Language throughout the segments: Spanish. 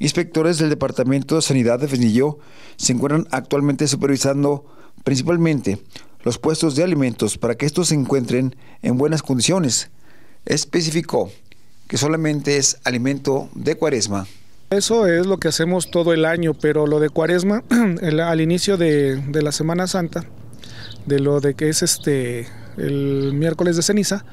Inspectores del Departamento de Sanidad de Fenillo se encuentran actualmente supervisando principalmente los puestos de alimentos para que estos se encuentren en buenas condiciones. Especificó que solamente es alimento de cuaresma. Eso es lo que hacemos todo el año, pero lo de cuaresma, al inicio de, de la Semana Santa, de lo de que es este el miércoles de ceniza,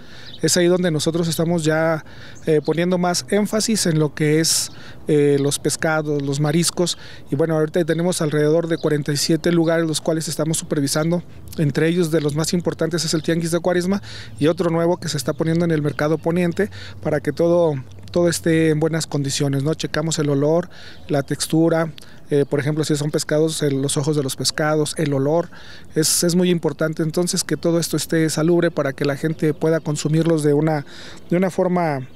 es ahí donde nosotros estamos ya eh, poniendo más énfasis en lo que es eh, los pescados, los mariscos. Y bueno, ahorita tenemos alrededor de 47 lugares los cuales estamos supervisando. Entre ellos, de los más importantes es el Tianguis de Cuaresma y otro nuevo que se está poniendo en el mercado poniente para que todo todo esté en buenas condiciones, ¿no? Checamos el olor, la textura, eh, por ejemplo, si son pescados, los ojos de los pescados, el olor, es, muy importante entonces que todo esto esté salubre para que la gente pueda consumirlos de una, de una forma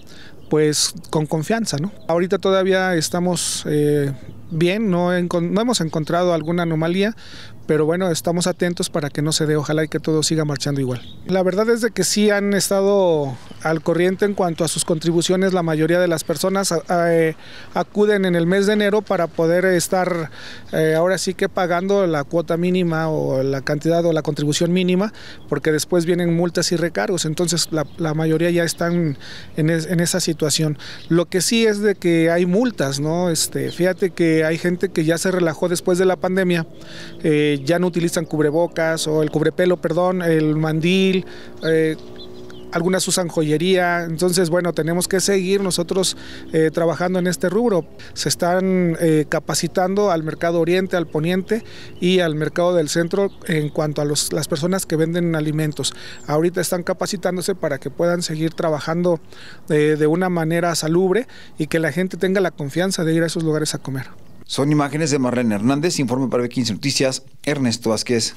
pues con confianza, ¿no? Ahorita todavía estamos eh, bien, no, hemos encontrado alguna anomalía, pero bueno, estamos atentos para que no se dé, ojalá y que todo siga marchando igual. La verdad es de que sí han estado al corriente en cuanto a sus contribuciones. La mayoría de las personas eh, acuden en el mes de enero para poder estar eh, ahora sí que pagando la cuota mínima o la cantidad o la contribución mínima, porque después vienen multas y recargos. Entonces la, mayoría ya están en, esa situación. Lo que sí es de que hay multas, ¿no? Este, fíjate que hay gente que ya se relajó después de la pandemia, eh, ya no utilizan cubrebocas o el cubrepelo, perdón, el mandil algunas usan joyería, entonces bueno, tenemos que seguir nosotros eh, trabajando en este rubro. Se están eh, capacitando al mercado oriente, al poniente y al mercado del centro en cuanto a las personas que venden alimentos. Ahorita están capacitándose para que puedan seguir trabajando eh, de una manera salubre y que la gente tenga la confianza de ir a esos lugares a comer. Son imágenes de Marlene Hernández, informe para B15 Noticias, Ernesto Vázquez.